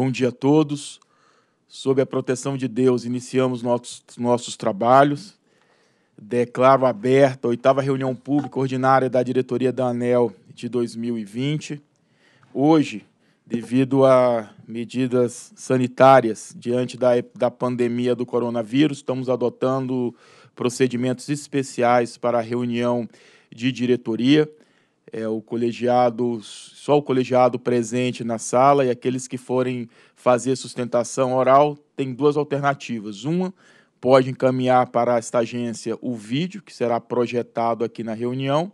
Bom dia a todos. Sob a proteção de Deus, iniciamos nossos, nossos trabalhos. Declaro aberta a oitava reunião pública ordinária da diretoria da ANEL de 2020. Hoje, devido a medidas sanitárias diante da, da pandemia do coronavírus, estamos adotando procedimentos especiais para a reunião de diretoria é, o colegiado, só o colegiado presente na sala e aqueles que forem fazer sustentação oral, tem duas alternativas. Uma, pode encaminhar para esta agência o vídeo que será projetado aqui na reunião,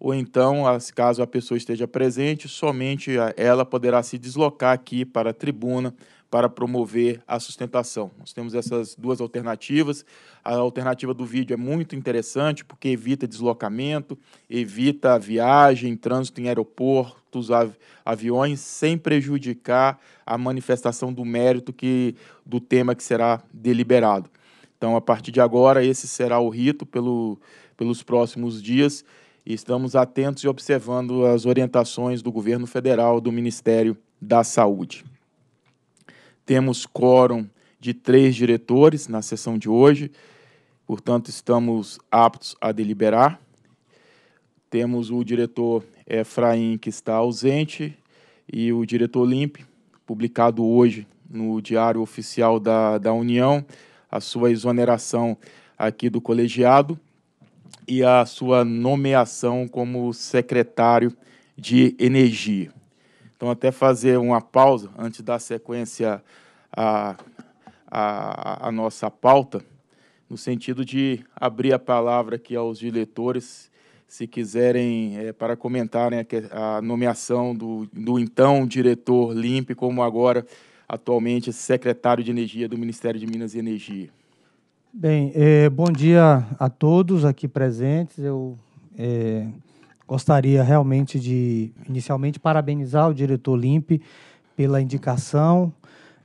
ou então, caso a pessoa esteja presente, somente ela poderá se deslocar aqui para a tribuna para promover a sustentação. Nós temos essas duas alternativas. A alternativa do vídeo é muito interessante porque evita deslocamento, evita viagem, trânsito em aeroportos, av aviões, sem prejudicar a manifestação do mérito que, do tema que será deliberado. Então, a partir de agora, esse será o rito pelo, pelos próximos dias estamos atentos e observando as orientações do governo federal, do Ministério da Saúde. Temos quórum de três diretores na sessão de hoje, portanto, estamos aptos a deliberar. Temos o diretor eh, Efraim, que está ausente, e o diretor Limp, publicado hoje no Diário Oficial da, da União, a sua exoneração aqui do colegiado e a sua nomeação como secretário de Energia. Então, até fazer uma pausa antes da sequência à, à, à nossa pauta, no sentido de abrir a palavra aqui aos diretores, se quiserem, é, para comentarem a, a nomeação do, do então diretor LIMP, como agora atualmente secretário de Energia do Ministério de Minas e Energia. Bem, é, bom dia a todos aqui presentes. Eu é, Gostaria realmente de, inicialmente, parabenizar o diretor Limpe pela indicação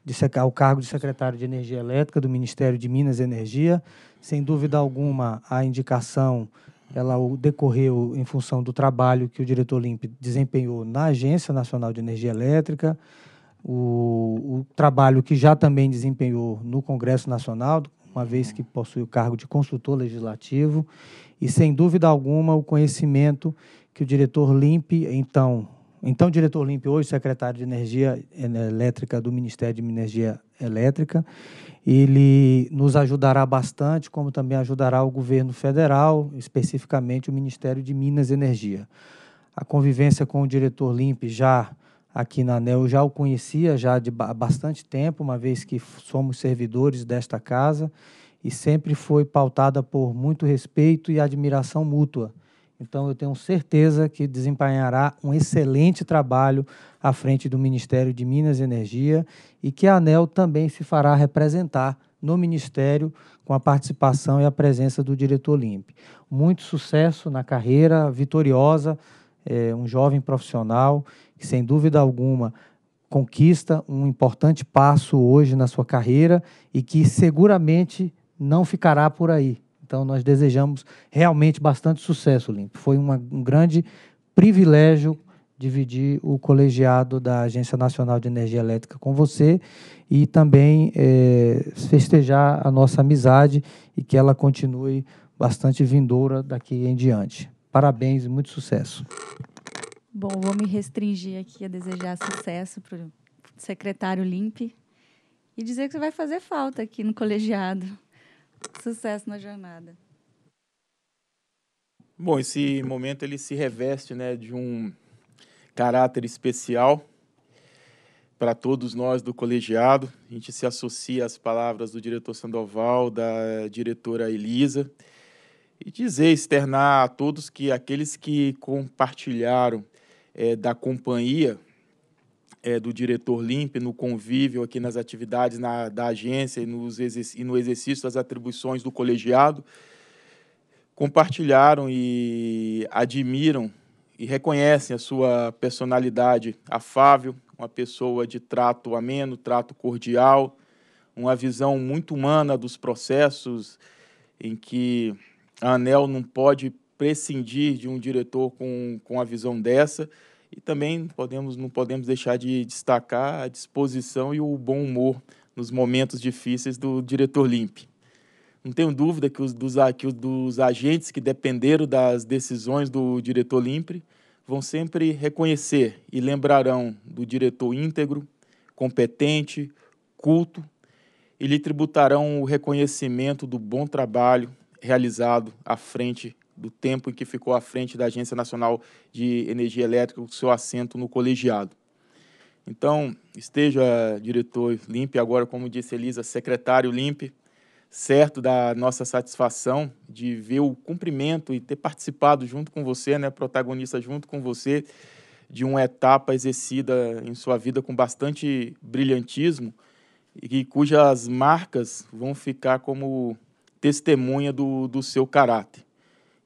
de, ao cargo de secretário de Energia Elétrica do Ministério de Minas e Energia. Sem dúvida alguma, a indicação ela decorreu em função do trabalho que o diretor Limpe desempenhou na Agência Nacional de Energia Elétrica, o, o, trabalho que já também desempenhou no Congresso Nacional, uma vez que possui o cargo de consultor legislativo, e, sem dúvida alguma, o conhecimento que o diretor Limpe, então, então diretor Limpe, hoje secretário de Energia Elétrica do Ministério de Energia Elétrica, ele nos ajudará bastante, como também ajudará o governo federal, especificamente o Ministério de Minas e Energia. A convivência com o diretor Limpe já aqui na ANEL, já o conhecia já de há bastante tempo, uma vez que somos servidores desta casa, e sempre foi pautada por muito respeito e admiração mútua. Então, eu tenho certeza que desempenhará um excelente trabalho à frente do Ministério de Minas e Energia e que a ANEL também se fará representar no Ministério com a participação e a presença do diretor Limpe. Muito sucesso na carreira, vitoriosa, é, um jovem profissional que, sem dúvida alguma, conquista um importante passo hoje na sua carreira e que seguramente não ficará por aí. Então, nós desejamos realmente bastante sucesso, Limpo. Foi uma, um grande privilégio dividir o colegiado da Agência Nacional de Energia Elétrica com você e também é, festejar a nossa amizade e que ela continue bastante vindoura daqui em diante. Parabéns e muito sucesso. Bom, vou me restringir aqui a desejar sucesso para o secretário Limpe e dizer que você vai fazer falta aqui no colegiado. Sucesso na jornada. Bom, esse momento ele se reveste, né, de um caráter especial para todos nós do colegiado. A gente se associa às palavras do diretor Sandoval, da diretora Elisa, e dizer, externar a todos que aqueles que compartilharam é, da companhia é, do diretor LIMP no convívio aqui nas atividades na, da agência e, nos e no exercício das atribuições do colegiado, compartilharam e admiram e reconhecem a sua personalidade afável, uma pessoa de trato ameno, trato cordial, uma visão muito humana dos processos em que a ANEL não pode prescindir de um diretor com, com a visão dessa. E também podemos, não podemos deixar de destacar a disposição e o bom humor nos momentos difíceis do diretor Limp. Não tenho dúvida que os dos, que os, dos agentes que dependeram das decisões do diretor Limp vão sempre reconhecer e lembrarão do diretor íntegro, competente, culto e lhe tributarão o reconhecimento do bom trabalho realizado à frente do tempo em que ficou à frente da Agência Nacional de Energia Elétrica, com seu assento no colegiado. Então, esteja, diretor Limpe, agora, como disse Elisa, secretário Limpe, certo da nossa satisfação de ver o cumprimento e ter participado junto com você, né, protagonista junto com você, de uma etapa exercida em sua vida com bastante brilhantismo e cujas marcas vão ficar como testemunha do, do seu caráter.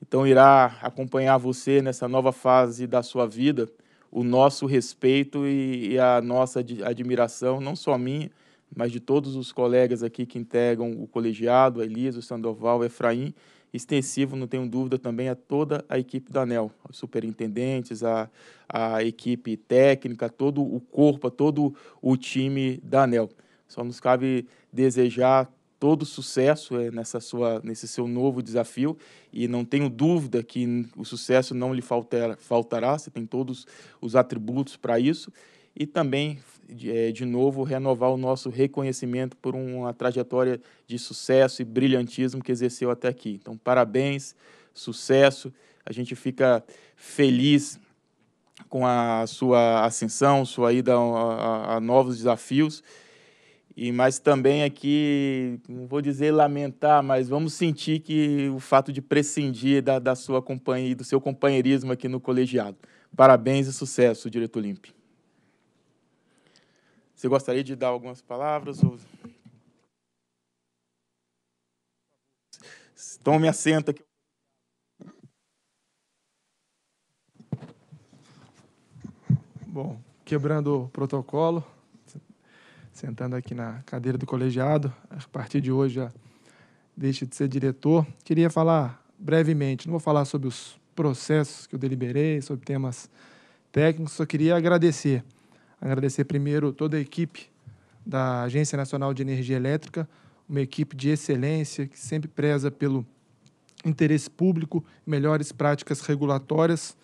Então irá acompanhar você nessa nova fase da sua vida, o nosso respeito e, e a nossa admiração, não só minha, mas de todos os colegas aqui que integram o colegiado, a Elisa, o Sandoval, o Efraim, extensivo, não tenho dúvida, também a toda a equipe da ANEL, os superintendentes, a, a equipe técnica, todo o corpo, todo o time da ANEL. Só nos cabe desejar todo sucesso eh, nessa sua, nesse seu novo desafio e não tenho dúvida que o sucesso não lhe faltará, faltará você tem todos os atributos para isso e também eh, de novo renovar o nosso reconhecimento por uma trajetória de sucesso e brilhantismo que exerceu até aqui. Então, parabéns, sucesso. A gente fica feliz com a sua ascensão, sua ida a, a, a novos desafios e mas também aqui, não vou dizer lamentar, mas vamos sentir que o fato de prescindir da, da sua companhia, do seu companheirismo aqui no colegiado. Parabéns e sucesso, diretor Limpe. Você gostaria de dar algumas palavras? Ou... Tome assento aqui. Bom, quebrando o protocolo, sentando aqui na cadeira do colegiado. A partir de hoje já deixa de ser diretor. Queria falar brevemente, não vou falar sobre os processos que eu deliberei, sobre temas técnicos, só queria agradecer. Agradecer primeiro toda a equipe da Agência Nacional de Energia Elétrica, uma equipe de excelência que sempre preza pelo interesse público, melhores práticas regulatórias.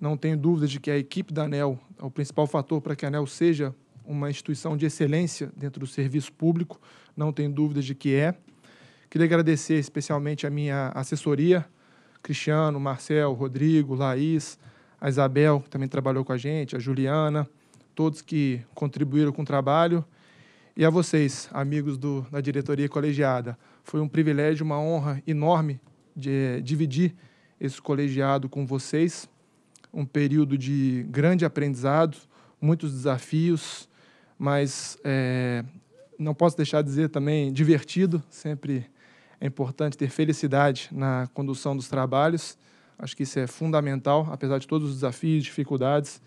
Não tenho dúvidas de que a equipe da ANEL é o principal fator para que a ANEL seja uma instituição de excelência dentro do serviço público, não tenho dúvidas de que é. Queria agradecer especialmente a minha assessoria, Cristiano, Marcel, Rodrigo, Laís, a Isabel, que também trabalhou com a gente, a Juliana, todos que contribuíram com o trabalho. E a vocês, amigos do, da diretoria colegiada. Foi um privilégio, uma honra enorme de, eh, dividir esse colegiado com vocês. Um período de grande aprendizado, muitos desafios, mas é, não posso deixar de dizer também divertido, sempre é importante ter felicidade na condução dos trabalhos. Acho que isso é fundamental, apesar de todos os desafios, dificuldades.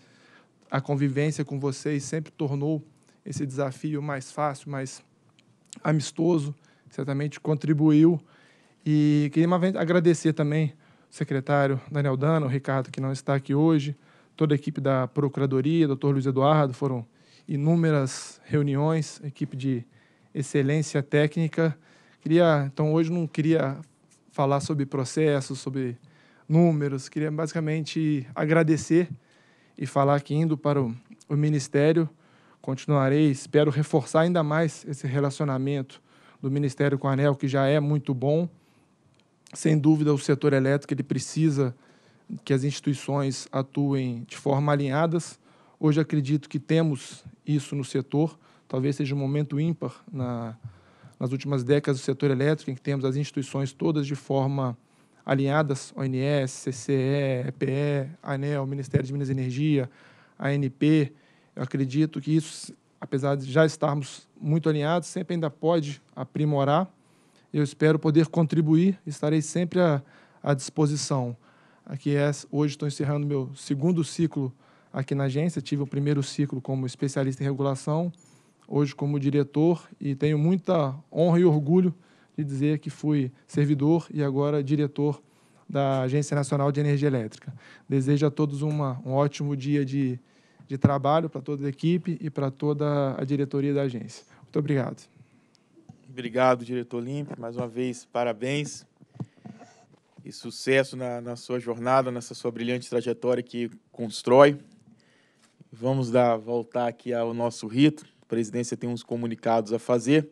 A convivência com vocês sempre tornou esse desafio mais fácil, mais amistoso, certamente contribuiu. E queria agradecer também o secretário Daniel Dano, o Ricardo, que não está aqui hoje, toda a equipe da Procuradoria, doutor Luiz Eduardo, foram inúmeras reuniões, equipe de excelência técnica. Queria, então hoje não queria falar sobre processos, sobre números, queria basicamente agradecer e falar que indo para o, o ministério continuarei, espero reforçar ainda mais esse relacionamento do ministério com a ANEL, que já é muito bom. Sem dúvida, o setor elétrico ele precisa que as instituições atuem de forma alinhadas Hoje acredito que temos isso no setor, talvez seja um momento ímpar na, nas últimas décadas do setor elétrico, em que temos as instituições todas de forma alinhadas, ONS, CCE, EPE, ANEL, Ministério de Minas e Energia, ANP. Eu acredito que isso, apesar de já estarmos muito alinhados, sempre ainda pode aprimorar. Eu espero poder contribuir, estarei sempre à, à disposição. Aqui é, hoje estou encerrando meu segundo ciclo aqui na agência. Tive o primeiro ciclo como especialista em regulação, hoje como diretor, e tenho muita honra e orgulho de dizer que fui servidor e agora diretor da Agência Nacional de Energia Elétrica. Desejo a todos uma, um ótimo dia de, de trabalho para toda a equipe e para toda a diretoria da agência. Muito obrigado. Obrigado, diretor Limpe. Mais uma vez, parabéns e sucesso na, na sua jornada, nessa sua brilhante trajetória que constrói Vamos dar, voltar aqui ao nosso rito. A presidência tem uns comunicados a fazer.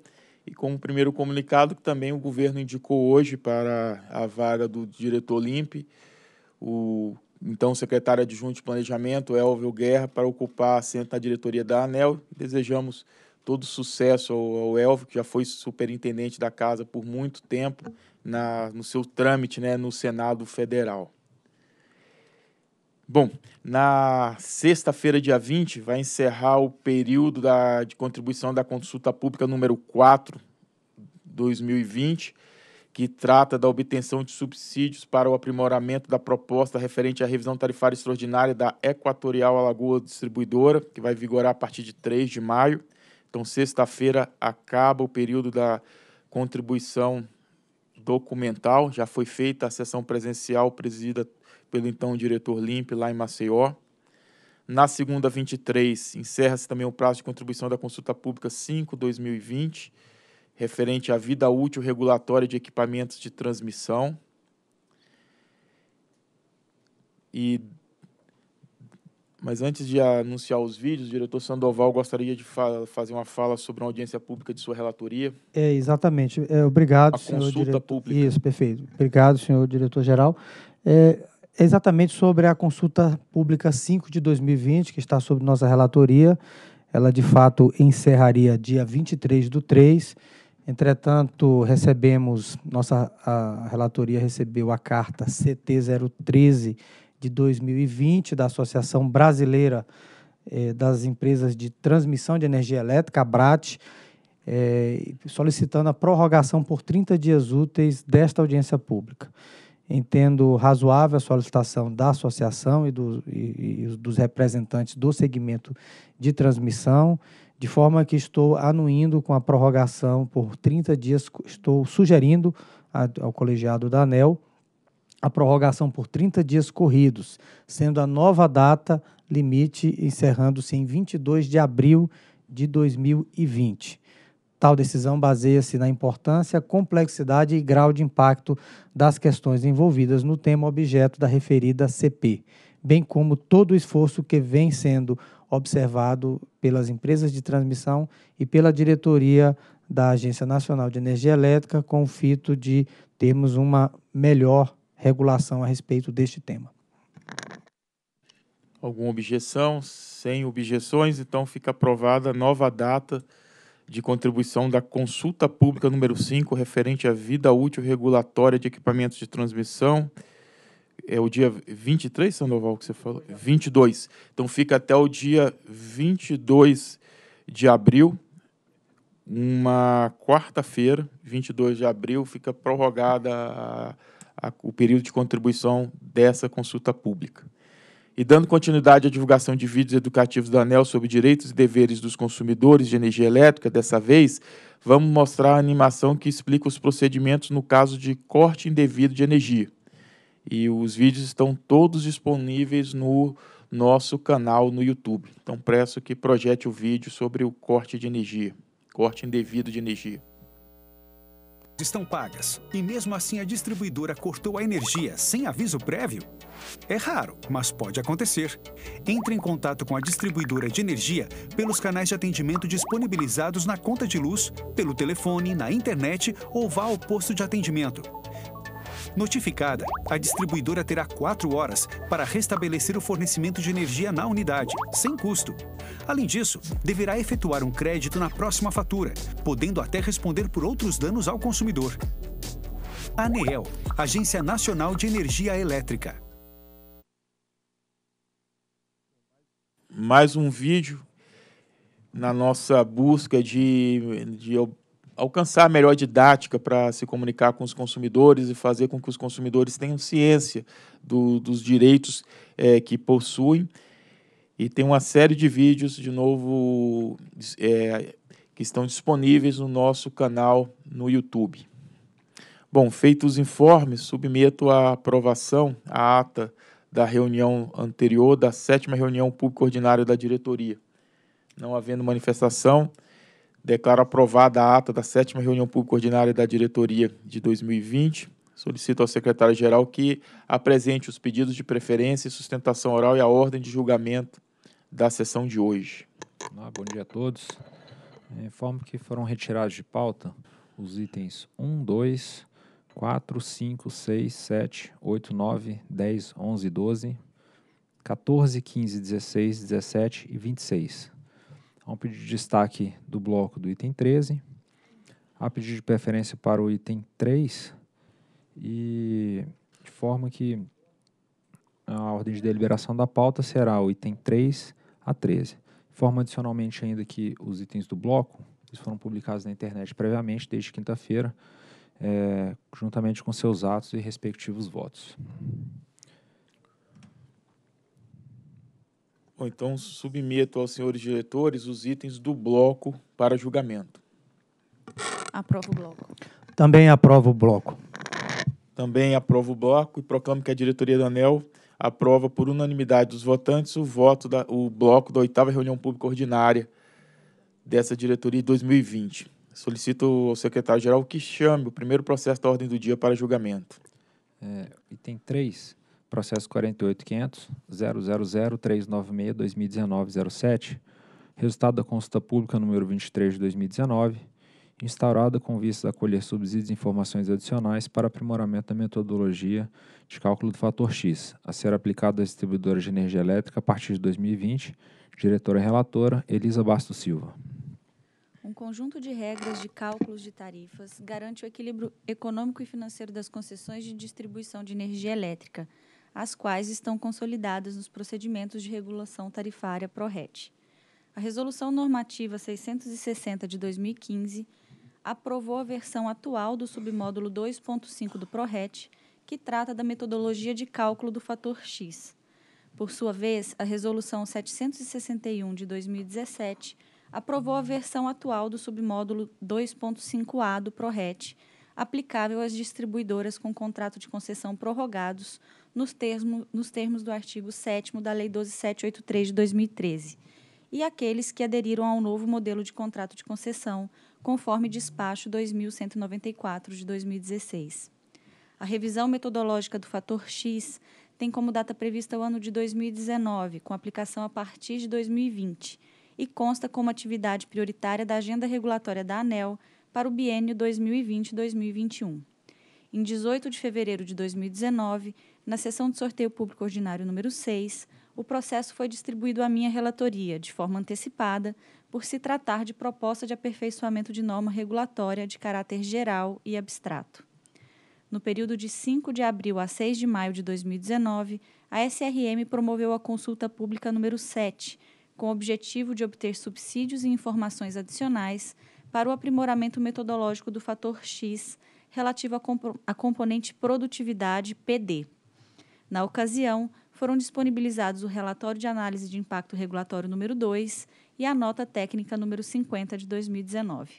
E como primeiro comunicado, que também o governo indicou hoje para a vaga do diretor Limpe, o então secretário adjunto de Planejamento, Elvio Guerra, para ocupar assento na diretoria da ANEL. Desejamos todo sucesso ao, ao Elvio, que já foi superintendente da casa por muito tempo, na, no seu trâmite né, no Senado Federal. Bom, na sexta-feira, dia 20, vai encerrar o período da, de contribuição da consulta pública número 4, 2020, que trata da obtenção de subsídios para o aprimoramento da proposta referente à revisão tarifária extraordinária da Equatorial Alagoa Distribuidora, que vai vigorar a partir de 3 de maio. Então, sexta-feira acaba o período da contribuição documental. Já foi feita a sessão presencial presidida pelo então diretor Limp, lá em Maceió. Na segunda, 23, encerra-se também o prazo de contribuição da consulta pública 5-2020, referente à vida útil regulatória de equipamentos de transmissão. E mas antes de anunciar os vídeos, o diretor Sandoval gostaria de fa fazer uma fala sobre uma audiência pública de sua relatoria. É, exatamente. É, obrigado, a senhor consulta dire... pública. Isso, perfeito. Obrigado, senhor diretor-geral. É, exatamente sobre a consulta pública 5 de 2020, que está sob nossa relatoria. Ela, de fato, encerraria dia 23 do 3. Entretanto, recebemos, nossa relatoria recebeu a carta CT013 de 2020 da Associação Brasileira eh, das Empresas de Transmissão de Energia Elétrica, a BRAT, eh, solicitando a prorrogação por 30 dias úteis desta audiência pública. Entendo razoável a solicitação da associação e, do, e, e dos representantes do segmento de transmissão, de forma que estou anuindo com a prorrogação por 30 dias, estou sugerindo a, ao colegiado da ANEL a prorrogação por 30 dias corridos, sendo a nova data limite encerrando-se em 22 de abril de 2020. Tal decisão baseia-se na importância, complexidade e grau de impacto das questões envolvidas no tema objeto da referida CP, bem como todo o esforço que vem sendo observado pelas empresas de transmissão e pela diretoria da Agência Nacional de Energia Elétrica com o fito de termos uma melhor regulação a respeito deste tema. Alguma objeção? Sem objeções, então fica aprovada nova data de contribuição da consulta pública número 5, referente à vida útil regulatória de equipamentos de transmissão. É o dia 23, Sandoval, que você falou? 22. Então fica até o dia 22 de abril, uma quarta-feira, 22 de abril, fica prorrogada a, a, o período de contribuição dessa consulta pública e dando continuidade à divulgação de vídeos educativos do ANEL sobre direitos e deveres dos consumidores de energia elétrica, dessa vez vamos mostrar a animação que explica os procedimentos no caso de corte indevido de energia. E os vídeos estão todos disponíveis no nosso canal no YouTube. Então peço que projete o vídeo sobre o corte de energia, corte indevido de energia estão pagas e mesmo assim a distribuidora cortou a energia sem aviso prévio? É raro, mas pode acontecer. Entre em contato com a distribuidora de energia pelos canais de atendimento disponibilizados na conta de luz, pelo telefone, na internet ou vá ao posto de atendimento. Notificada, a distribuidora terá 4 horas para restabelecer o fornecimento de energia na unidade, sem custo. Além disso, deverá efetuar um crédito na próxima fatura, podendo até responder por outros danos ao consumidor. ANEEL, Agência Nacional de Energia Elétrica. Mais um vídeo na nossa busca de, de alcançar melhor didática para se comunicar com os consumidores e fazer com que os consumidores tenham ciência do, dos direitos é, que possuem. E tem uma série de vídeos, de novo, é, que estão disponíveis no nosso canal no YouTube. Bom, feitos os informes, submeto à aprovação a ata da reunião anterior, da sétima reunião pública ordinária da diretoria. Não havendo manifestação, Declaro aprovada a ata da sétima reunião pública ordinária da diretoria de 2020. Solicito ao secretário-geral que apresente os pedidos de preferência e sustentação oral e a ordem de julgamento da sessão de hoje. Olá, bom dia a todos. Informo que foram retirados de pauta os itens 1, 2, 4, 5, 6, 7, 8, 9, 10, 11, 12, 14, 15, 16, 17 e 26. Há um pedido de destaque do bloco do item 13. Há pedido de preferência para o item 3. E de forma que a ordem de deliberação da pauta será o item 3 a 13. Informo adicionalmente ainda que os itens do bloco eles foram publicados na internet previamente, desde quinta-feira, é, juntamente com seus atos e respectivos votos. então submeto aos senhores diretores os itens do bloco para julgamento. Aprovo o bloco. Também aprovo o bloco. Também aprovo o bloco e proclamo que a diretoria do ANEL aprova por unanimidade dos votantes o voto da, o bloco da oitava reunião pública ordinária dessa diretoria de 2020. Solicito ao secretário-geral que chame o primeiro processo da ordem do dia para julgamento. É, item 3 processo 48.500.000.396.2019.07, resultado da consulta pública número 23 de 2019, instaurada com vista a colher subsídios e informações adicionais para aprimoramento da metodologia de cálculo do fator X, a ser aplicado às distribuidoras de energia elétrica a partir de 2020, diretora relatora Elisa Basto Silva. Um conjunto de regras de cálculos de tarifas garante o equilíbrio econômico e financeiro das concessões de distribuição de energia elétrica – as quais estão consolidadas nos procedimentos de regulação tarifária PRORET. A Resolução Normativa 660 de 2015 aprovou a versão atual do submódulo 2.5 do PRORET, que trata da metodologia de cálculo do fator X. Por sua vez, a Resolução 761 de 2017 aprovou a versão atual do submódulo 2.5A do PRORET, aplicável às distribuidoras com contrato de concessão prorrogados nos termos, nos termos do artigo 7 da Lei 12783 de 2013, e aqueles que aderiram ao novo modelo de contrato de concessão, conforme despacho 2194 de 2016. A revisão metodológica do fator X tem como data prevista o ano de 2019, com aplicação a partir de 2020, e consta como atividade prioritária da agenda regulatória da ANEL para o biênio 2020-2021. Em 18 de fevereiro de 2019, na sessão de sorteio público ordinário número 6, o processo foi distribuído à minha relatoria, de forma antecipada, por se tratar de proposta de aperfeiçoamento de norma regulatória de caráter geral e abstrato. No período de 5 de abril a 6 de maio de 2019, a SRM promoveu a consulta pública número 7, com o objetivo de obter subsídios e informações adicionais para o aprimoramento metodológico do fator X relativo à, comp à componente produtividade PD na ocasião, foram disponibilizados o relatório de análise de impacto regulatório número 2 e a nota técnica número 50 de 2019.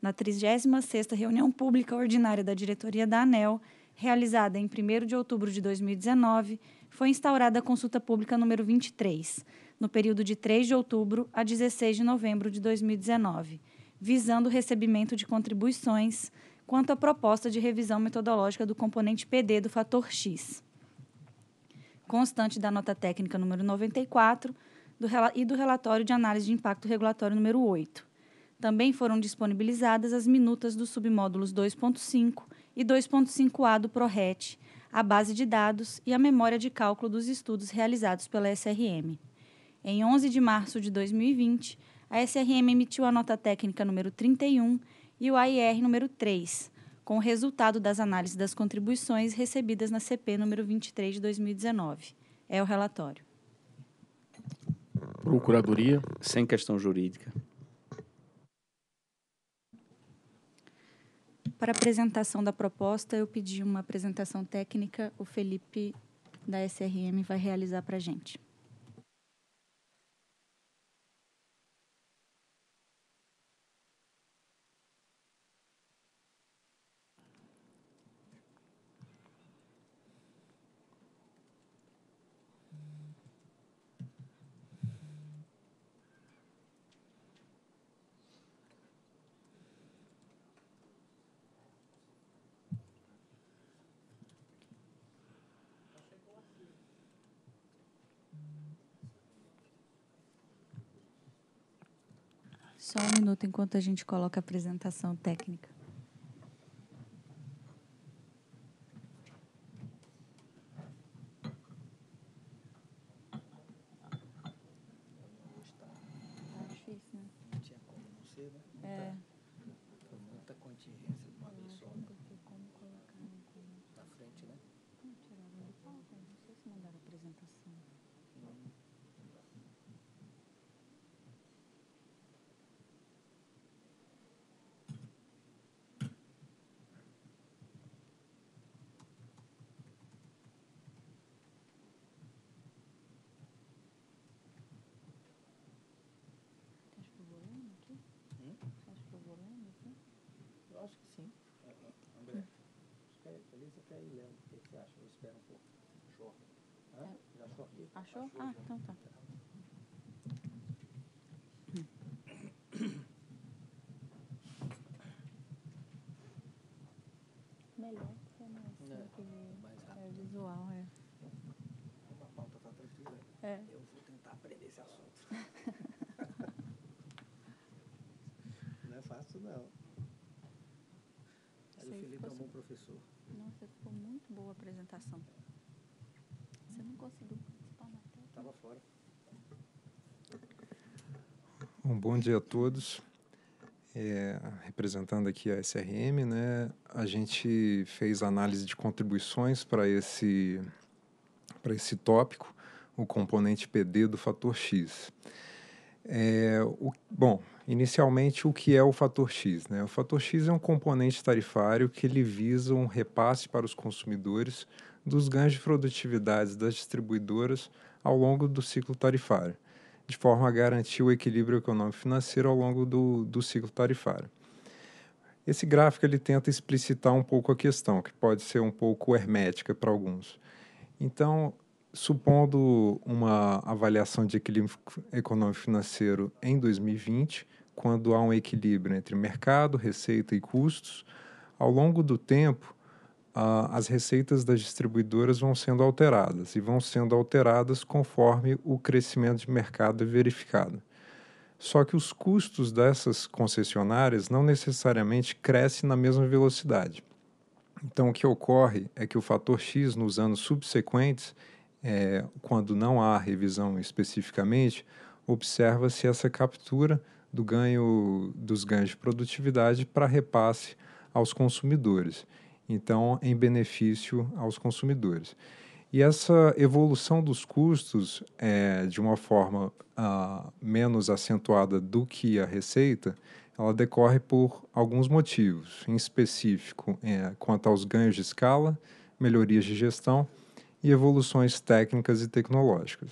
Na 36ª reunião pública ordinária da diretoria da ANEL, realizada em 1 de outubro de 2019, foi instaurada a consulta pública número 23, no período de 3 de outubro a 16 de novembro de 2019, visando o recebimento de contribuições quanto à proposta de revisão metodológica do componente PD do fator X constante da nota técnica número 94 do, e do relatório de análise de impacto regulatório número 8. Também foram disponibilizadas as minutas dos submódulos 2.5 e 2.5A do ProRet, a base de dados e a memória de cálculo dos estudos realizados pela SRM. Em 11 de março de 2020, a SRM emitiu a nota técnica número 31 e o AIR número 3, com o resultado das análises das contribuições recebidas na CP número 23 de 2019. É o relatório. Procuradoria. Sem questão jurídica. Para apresentação da proposta, eu pedi uma apresentação técnica, o Felipe da SRM vai realizar para a gente. Só um minuto enquanto a gente coloca a apresentação técnica. lembro o que você acha? Eu espero um pouco. Achou? Hã? Já achou? Achou? achou ah, já. então tá. Melhor que é, assim, é mais, é, que mais É visual, é. A pauta tá tranquila. É. Eu vou tentar aprender esse assunto. não é fácil, não professor. Nossa, ficou muito boa a apresentação. Você não conseguiu participar na tela? Estava fora. Um bom dia a todos. É, representando aqui a SRM, né, a gente fez análise de contribuições para esse, pra esse tópico, o componente PD do fator X. É, o, bom, inicialmente, o que é o fator X? Né? O fator X é um componente tarifário que ele visa um repasse para os consumidores dos ganhos de produtividade das distribuidoras ao longo do ciclo tarifário, de forma a garantir o equilíbrio econômico-financeiro ao longo do, do ciclo tarifário. Esse gráfico ele tenta explicitar um pouco a questão, que pode ser um pouco hermética para alguns. Então, supondo uma avaliação de equilíbrio econômico financeiro em 2020, quando há um equilíbrio entre mercado, receita e custos, ao longo do tempo, as receitas das distribuidoras vão sendo alteradas e vão sendo alteradas conforme o crescimento de mercado é verificado. Só que os custos dessas concessionárias não necessariamente crescem na mesma velocidade. Então, o que ocorre é que o fator X nos anos subsequentes é, quando não há revisão especificamente, observa-se essa captura do ganho dos ganhos de produtividade para repasse aos consumidores. Então, em benefício aos consumidores. E essa evolução dos custos, é, de uma forma ah, menos acentuada do que a receita, ela decorre por alguns motivos, em específico é, quanto aos ganhos de escala, melhorias de gestão e evoluções técnicas e tecnológicas.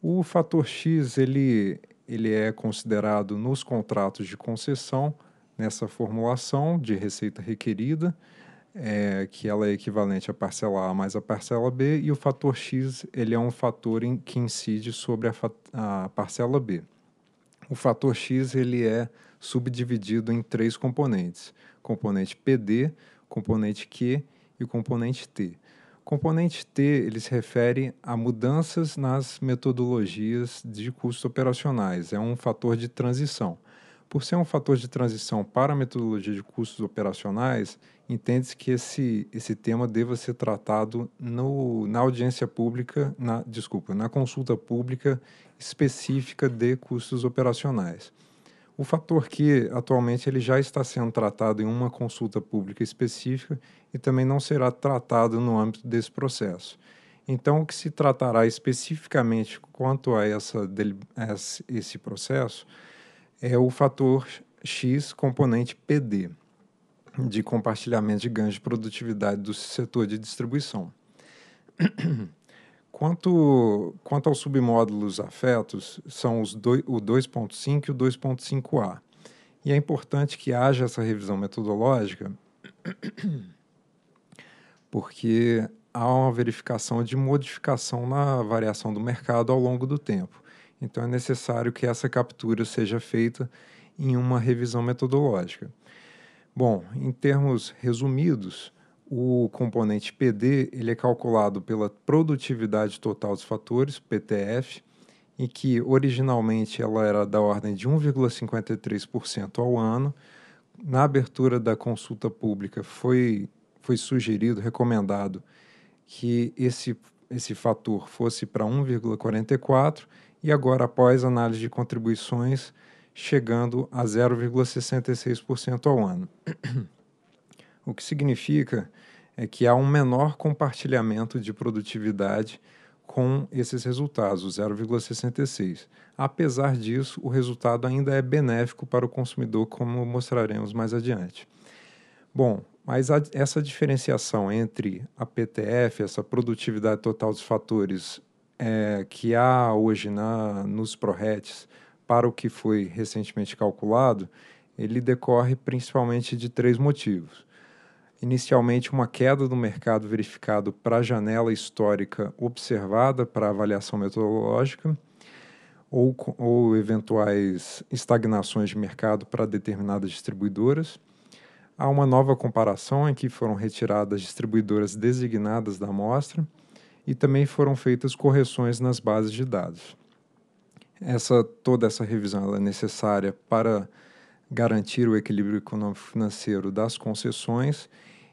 O fator X ele, ele é considerado nos contratos de concessão, nessa formulação de receita requerida, é, que ela é equivalente à parcela A mais a parcela B, e o fator X ele é um fator em, que incide sobre a, a parcela B. O fator X ele é subdividido em três componentes: componente PD, componente Q e componente T. Componente T ele se refere a mudanças nas metodologias de custos operacionais, é um fator de transição. Por ser um fator de transição para a metodologia de custos operacionais, entende-se que esse, esse tema deva ser tratado no, na audiência pública, na, desculpa, na consulta pública específica de custos operacionais. O fator que atualmente ele já está sendo tratado em uma consulta pública específica e também não será tratado no âmbito desse processo. Então, o que se tratará especificamente quanto a, essa, a esse processo é o fator X componente PD, de compartilhamento de ganhos de produtividade do setor de distribuição. Quanto, quanto aos submódulos afetos, são os dois o 2.5 e o 2.5a. E é importante que haja essa revisão metodológica, porque há uma verificação de modificação na variação do mercado ao longo do tempo. Então, é necessário que essa captura seja feita em uma revisão metodológica. Bom, em termos resumidos, o componente PD ele é calculado pela produtividade total dos fatores, PTF, e que originalmente ela era da ordem de 1,53% ao ano. Na abertura da consulta pública foi, foi sugerido, recomendado, que esse, esse fator fosse para 1,44% e agora, após análise de contribuições, chegando a 0,66% ao ano. o que significa é que há um menor compartilhamento de produtividade com esses resultados, o 0,66. Apesar disso, o resultado ainda é benéfico para o consumidor, como mostraremos mais adiante. Bom, mas a, essa diferenciação entre a PTF, essa produtividade total dos fatores é, que há hoje na, nos ProRETs para o que foi recentemente calculado, ele decorre principalmente de três motivos. Inicialmente, uma queda do mercado verificado para a janela histórica observada para avaliação metodológica ou, ou eventuais estagnações de mercado para determinadas distribuidoras. Há uma nova comparação em que foram retiradas distribuidoras designadas da amostra e também foram feitas correções nas bases de dados. Essa, toda essa revisão é necessária para garantir o equilíbrio econômico-financeiro das concessões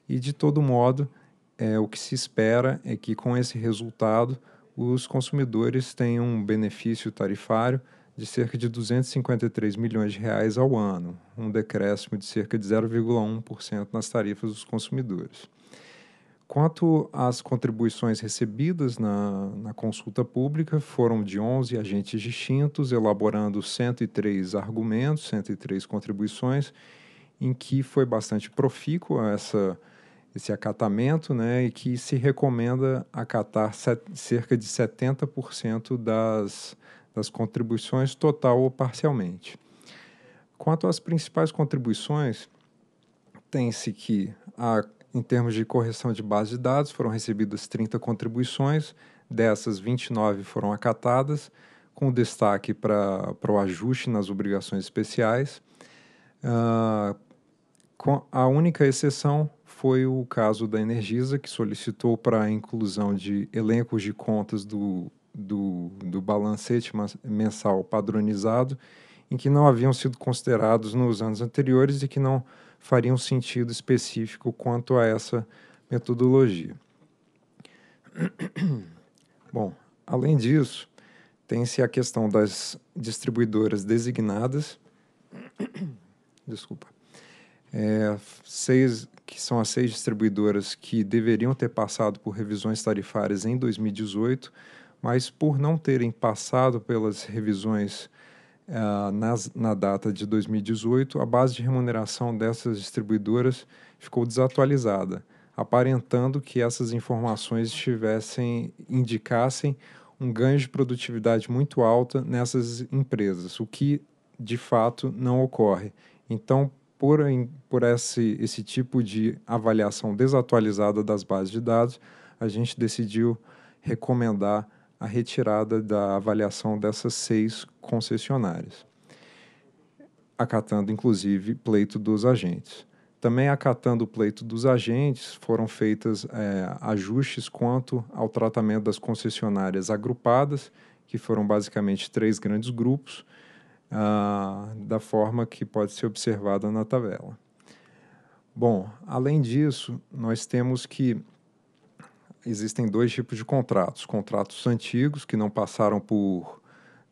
e de todo modo, é, o que se espera é que com esse resultado os consumidores tenham um benefício tarifário de cerca de 253 milhões de reais ao ano, um decréscimo de cerca de 0,1% nas tarifas dos consumidores. Quanto às contribuições recebidas na, na consulta pública, foram de 11 agentes distintos, elaborando 103 argumentos, 103 contribuições, em que foi bastante profícua essa esse acatamento, né, e que se recomenda acatar set, cerca de 70% das, das contribuições total ou parcialmente. Quanto às principais contribuições, tem-se que, a, em termos de correção de base de dados, foram recebidas 30 contribuições, dessas 29 foram acatadas, com destaque para o ajuste nas obrigações especiais. Uh, com a única exceção foi o caso da Energisa, que solicitou para a inclusão de elencos de contas do, do, do balancete mensal padronizado, em que não haviam sido considerados nos anos anteriores e que não fariam sentido específico quanto a essa metodologia. Bom, além disso, tem-se a questão das distribuidoras designadas. Desculpa é, seis, que são as seis distribuidoras que deveriam ter passado por revisões tarifárias em 2018, mas por não terem passado pelas revisões uh, nas, na data de 2018, a base de remuneração dessas distribuidoras ficou desatualizada, aparentando que essas informações estivessem indicassem um ganho de produtividade muito alta nessas empresas, o que de fato não ocorre. Então, por, em, por esse, esse tipo de avaliação desatualizada das bases de dados, a gente decidiu recomendar a retirada da avaliação dessas seis concessionárias, acatando inclusive pleito dos agentes. Também acatando o pleito dos agentes, foram feitas é, ajustes quanto ao tratamento das concessionárias agrupadas, que foram basicamente três grandes grupos, ah, da forma que pode ser observada na tabela. Bom, além disso, nós temos que existem dois tipos de contratos: contratos antigos que não passaram por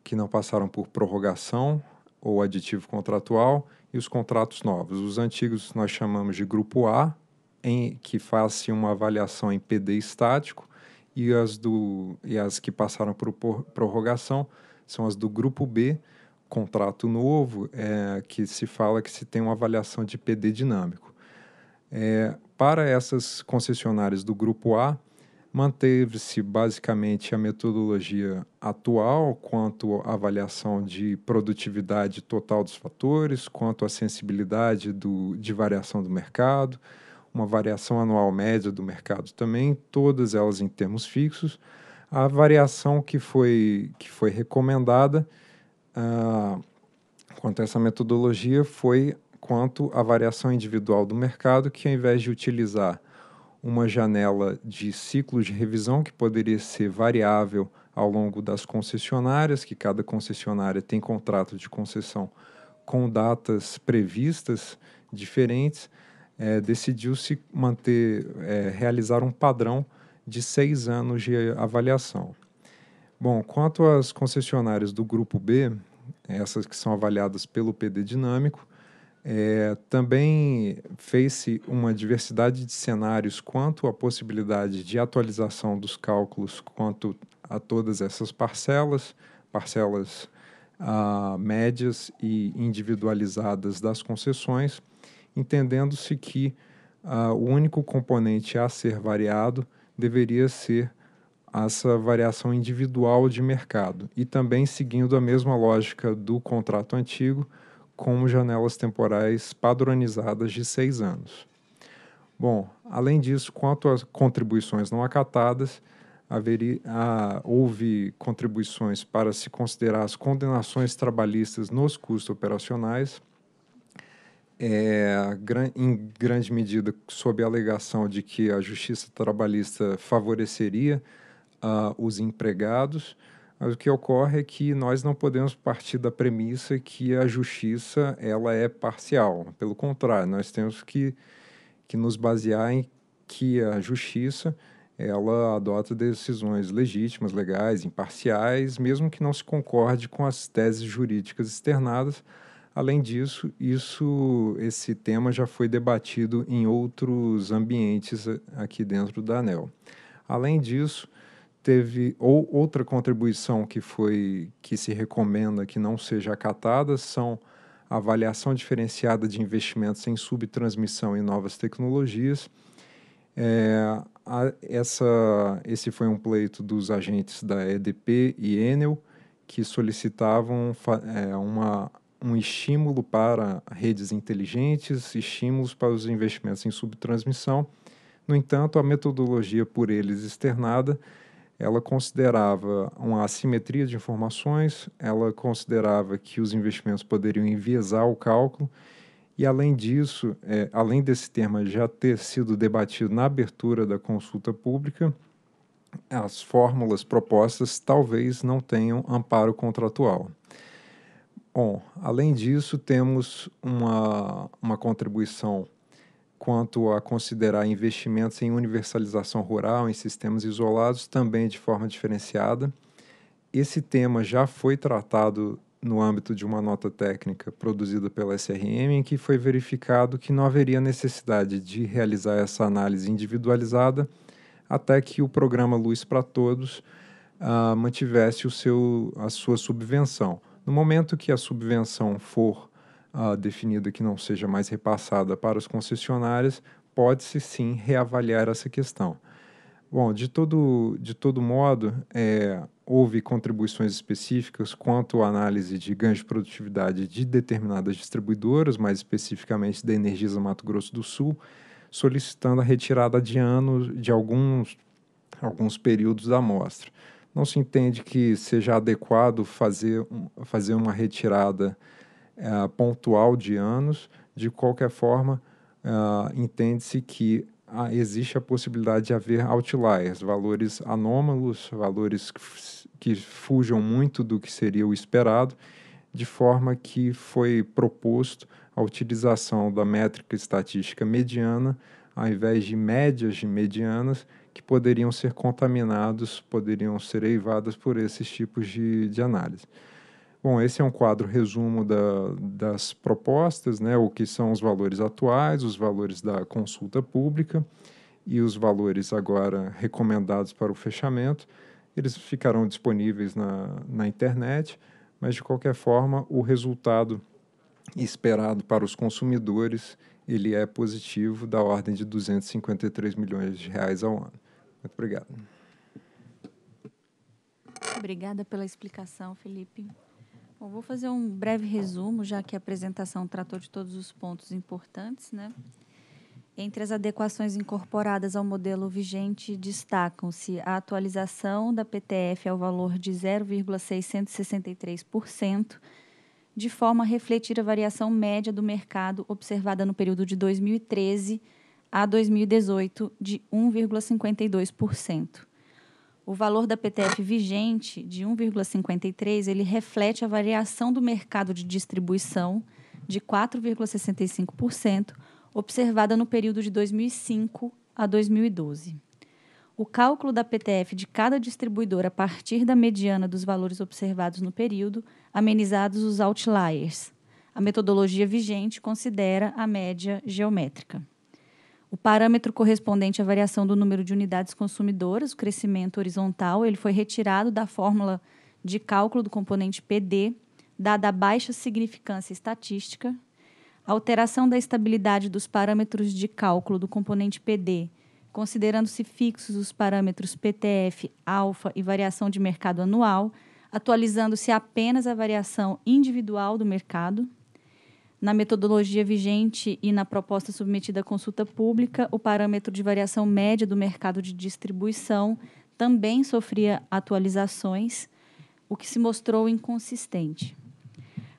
que não passaram por prorrogação ou aditivo contratual e os contratos novos. Os antigos nós chamamos de grupo A, em que faz uma avaliação em PD estático e as do e as que passaram por prorrogação são as do grupo B, contrato novo é, que se fala que se tem uma avaliação de PD dinâmico. É, para essas concessionárias do Grupo A, manteve-se basicamente a metodologia atual quanto à avaliação de produtividade total dos fatores, quanto à sensibilidade do, de variação do mercado, uma variação anual média do mercado também, todas elas em termos fixos. A variação que foi, que foi recomendada ah, quanto a essa metodologia foi quanto à variação individual do mercado, que ao invés de utilizar uma janela de ciclo de revisão que poderia ser variável ao longo das concessionárias, que cada concessionária tem contrato de concessão com datas previstas diferentes, é, decidiu-se manter, é, realizar um padrão de seis anos de avaliação. Bom, quanto às concessionárias do Grupo B, essas que são avaliadas pelo PD dinâmico. É, também fez-se uma diversidade de cenários quanto à possibilidade de atualização dos cálculos quanto a todas essas parcelas, parcelas ah, médias e individualizadas das concessões, entendendo-se que ah, o único componente a ser variado deveria ser essa variação individual de mercado e também seguindo a mesma lógica do contrato antigo, com janelas temporais padronizadas de seis anos. Bom, além disso, quanto às contribuições não acatadas, haveria, ah, houve contribuições para se considerar as condenações trabalhistas nos custos operacionais, é, em grande medida sob a alegação de que a justiça trabalhista favoreceria uh, os empregados, mas o que ocorre é que nós não podemos partir da premissa que a justiça ela é parcial. Pelo contrário, nós temos que, que nos basear em que a justiça ela adota decisões legítimas, legais, imparciais, mesmo que não se concorde com as teses jurídicas externadas. Além disso, isso, esse tema já foi debatido em outros ambientes eh, aqui dentro da ANEL. Além disso, teve ou outra contribuição que foi que se recomenda que não seja acatada são a avaliação diferenciada de investimentos em subtransmissão e novas tecnologias. É, a, essa, esse foi um pleito dos agentes da EDP e Enel que solicitavam é, uma, um estímulo para redes inteligentes, estímulos para os investimentos em subtransmissão. No entanto, a metodologia por eles externada ela considerava uma assimetria de informações, ela considerava que os investimentos poderiam enviesar o cálculo, e além disso, é, além desse tema já ter sido debatido na abertura da consulta pública, as fórmulas propostas talvez não tenham amparo contratual. Bom, além disso, temos uma, uma contribuição quanto a considerar investimentos em universalização rural, em sistemas isolados, também de forma diferenciada. Esse tema já foi tratado no âmbito de uma nota técnica produzida pela SRM, em que foi verificado que não haveria necessidade de realizar essa análise individualizada até que o programa Luz para Todos uh, mantivesse o seu, a sua subvenção. No momento que a subvenção for uh, ah, definida que não seja mais repassada para os concessionários pode-se sim reavaliar essa questão. Bom, de todo, de todo modo, é, houve contribuições específicas quanto à análise de ganhos de produtividade de determinadas distribuidoras, mais especificamente da Energisa Mato Grosso do Sul, solicitando a retirada de anos de alguns, alguns períodos da amostra. Não se entende que seja adequado fazer, fazer uma retirada é, pontual de anos, de qualquer forma, é, entende-se que ah, existe a possibilidade de haver outliers, valores anômalos, valores que fujam muito do que seria o esperado, de forma que foi proposto a utilização da métrica estatística mediana, ao invés de médias de medianas, que poderiam ser contaminados, poderiam ser eivadas por esses tipos de, de análise. Bom, esse é um quadro resumo da, das propostas, né, o que são os valores atuais, os valores da consulta pública e os valores agora recomendados para o fechamento. Eles ficarão disponíveis na, na internet, mas de qualquer forma, o resultado esperado para os consumidores ele é positivo, da ordem de 253 milhões de reais ao ano. Muito obrigado. Obrigada pela explicação, Felipe. Bom, vou fazer um breve resumo, já que a apresentação tratou de todos os pontos importantes, né? Entre as adequações incorporadas ao modelo vigente, destacam-se a atualização da PTF ao valor de 0,663%, de forma a refletir a variação média do mercado observada no período de 2013 a 2018 de 1,52%. O valor da PTF vigente de 1,53, ele reflete a variação do mercado de distribuição de 4,65%, observada no período de 2005 a 2012. O cálculo da PTF de cada distribuidor a partir da mediana dos valores observados no período, amenizados os outliers. A metodologia vigente considera a média geométrica. O parâmetro correspondente à variação do número de unidades consumidoras, o crescimento horizontal, ele foi retirado da fórmula de cálculo do componente PD, dada a baixa significância estatística. A alteração da estabilidade dos parâmetros de cálculo do componente PD, considerando-se fixos os parâmetros PTF, alfa e variação de mercado anual, atualizando-se apenas a variação individual do mercado. Na metodologia vigente e na proposta submetida à consulta pública, o parâmetro de variação média do mercado de distribuição também sofria atualizações, o que se mostrou inconsistente.